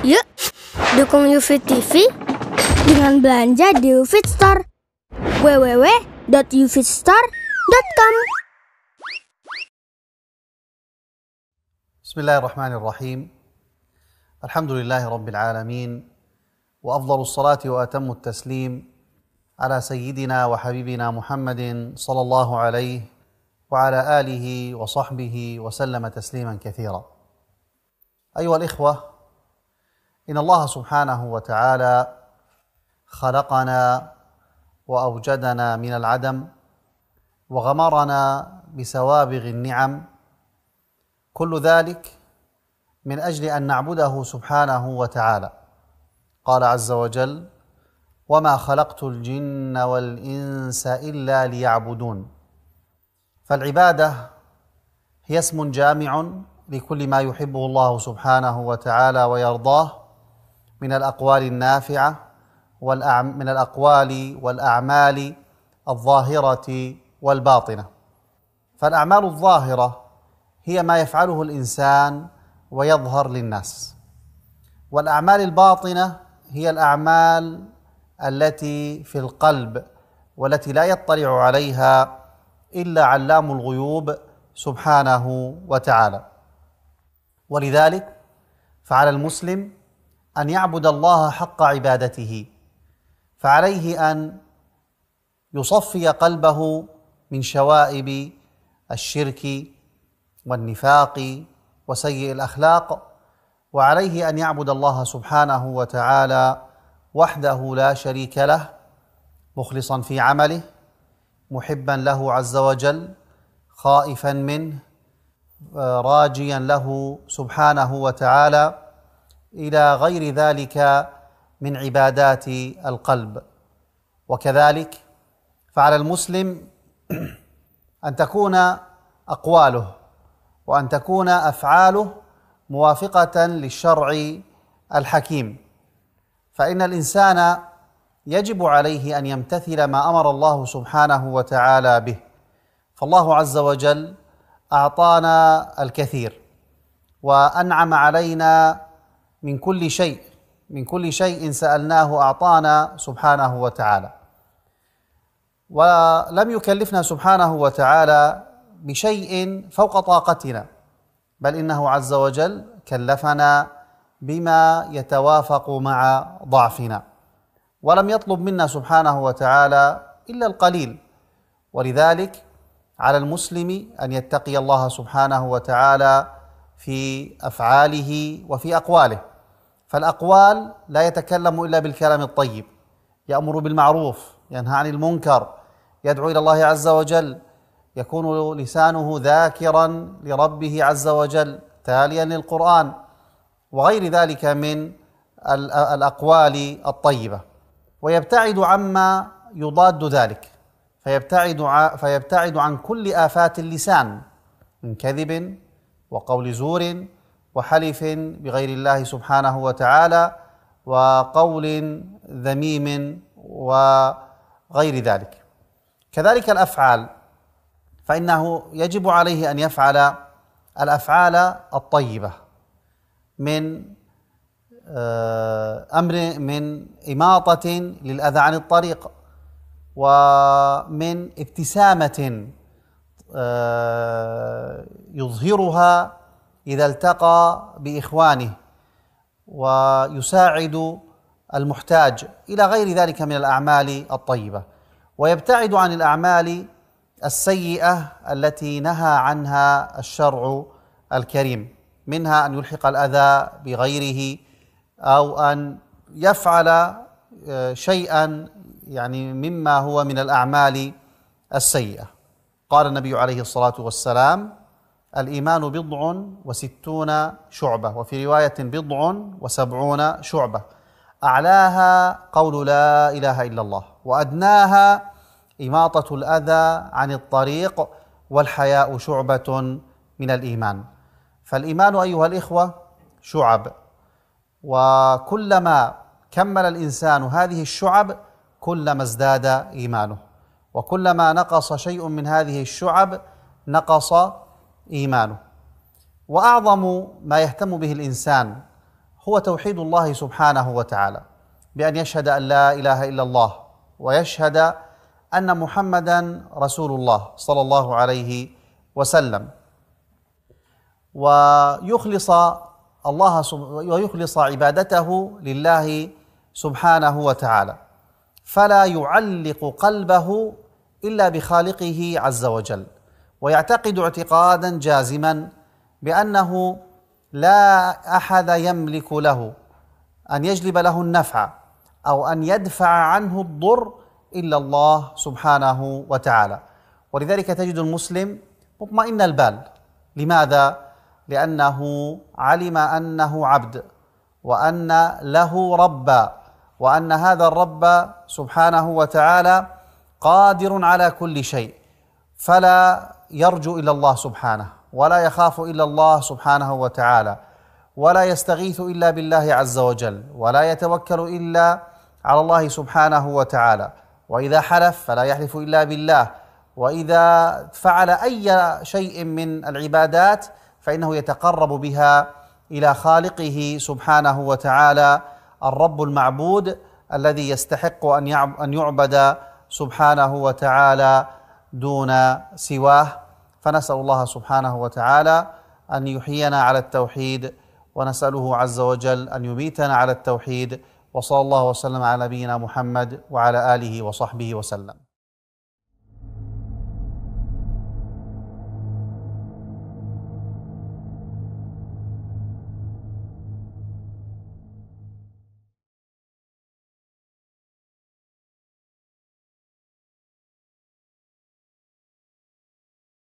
Yuk, dukung UFIT TV dengan belanja di UFIT Store. www.ufitstore.com بسم الله الرحمن الرحيم الحمد لله رب العالمين وأفضل الصلاة وأتم التسليم على سيدنا وحبيبنا محمد صلى الله عليه وعلى آله وصحبه وسلم تسليما كثيرا أيها الإخوة إن الله سبحانه وتعالى خلقنا وأوجدنا من العدم وغمرنا بسوابغ النعم كل ذلك من أجل أن نعبده سبحانه وتعالى قال عز وجل وما خلقت الجن والإنس إلا ليعبدون فالعبادة هي اسم جامع لكل ما يحبه الله سبحانه وتعالى ويرضاه من الأقوال النافعة من الأقوال والأعمال الظاهرة والباطنة فالأعمال الظاهرة هي ما يفعله الإنسان ويظهر للناس والأعمال الباطنة هي الأعمال التي في القلب والتي لا يطلع عليها إلا علام الغيوب سبحانه وتعالى ولذلك فعلى المسلم ان يعبد الله حق عبادته فعليه ان يصفي قلبه من شوائب الشرك والنفاق وسيء الاخلاق وعليه ان يعبد الله سبحانه وتعالى وحده لا شريك له مخلصا في عمله محبا له عز وجل خائفا منه آه، راجيا له سبحانه وتعالى الى غير ذلك من عبادات القلب وكذلك فعلى المسلم ان تكون اقواله وان تكون افعاله موافقه للشرع الحكيم فان الانسان يجب عليه ان يمتثل ما امر الله سبحانه وتعالى به فالله عز وجل اعطانا الكثير وانعم علينا من كل شيء من كل شيء سألناه أعطانا سبحانه وتعالى ولم يكلفنا سبحانه وتعالى بشيء فوق طاقتنا بل إنه عز وجل كلفنا بما يتوافق مع ضعفنا ولم يطلب منا سبحانه وتعالى إلا القليل ولذلك على المسلم أن يتقي الله سبحانه وتعالى في أفعاله وفي أقواله فالأقوال لا يتكلم إلا بالكلام الطيب يأمر بالمعروف ينهى عن المنكر يدعو إلى الله عز وجل يكون لسانه ذاكرا لربه عز وجل تاليا للقرآن وغير ذلك من الأقوال الطيبة ويبتعد عما يضاد ذلك فيبتعد فيبتعد عن كل آفات اللسان من كذب وقول زور وحلف بغير الله سبحانه وتعالى وقول ذميم وغير ذلك كذلك الافعال فانه يجب عليه ان يفعل الافعال الطيبه من آه، امر من اماطه للاذى عن الطريق ومن ابتسامه آه، يظهرها إذا التقى بإخوانه ويساعد المحتاج إلى غير ذلك من الأعمال الطيبة ويبتعد عن الأعمال السيئة التي نهى عنها الشرع الكريم منها أن يلحق الأذى بغيره أو أن يفعل آه، شيئا يعني مما هو من الأعمال السيئة قال النبي عليه الصلاة والسلام الإيمان بضع وستون شعبة وفي رواية بضع وسبعون شعبة أعلاها قول لا إله إلا الله وأدناها إماطة الأذى عن الطريق والحياء شعبة من الإيمان فالإيمان أيها الإخوة شعب وكلما كمل الإنسان هذه الشعب كلما ازداد إيمانه وكلما نقص شيء من هذه الشعب نقص ايمانه واعظم ما يهتم به الانسان هو توحيد الله سبحانه وتعالى بان يشهد ان لا اله الا الله ويشهد ان محمدا رسول الله صلى الله عليه وسلم ويخلص الله ويخلص عبادته لله سبحانه وتعالى فلا يعلق قلبه الا بخالقه عز وجل ويعتقد اعتقادا جازما بانه لا احد يملك له ان يجلب له النفع او ان يدفع عنه الضر الا الله سبحانه وتعالى ولذلك تجد المسلم مطمئن البال لماذا لانه علم انه عبد وان له ربا وان هذا الرب سبحانه وتعالى قادر على كل شيء فلا يرجو الا الله سبحانه ولا يخاف الا الله سبحانه وتعالى ولا يستغيث الا بالله عز وجل ولا يتوكل الا على الله سبحانه وتعالى واذا حلف فلا يحلف الا بالله واذا فعل اي شيء من العبادات فانه يتقرب بها الى خالقه سبحانه وتعالى الرب المعبود الذي يستحق ان يعبد سبحانه وتعالى دون سواه فنسال الله سبحانه وتعالى ان يحيينا على التوحيد ونساله عز وجل ان يميتنا على التوحيد وصلى الله وسلم على نبينا محمد وعلى اله وصحبه وسلم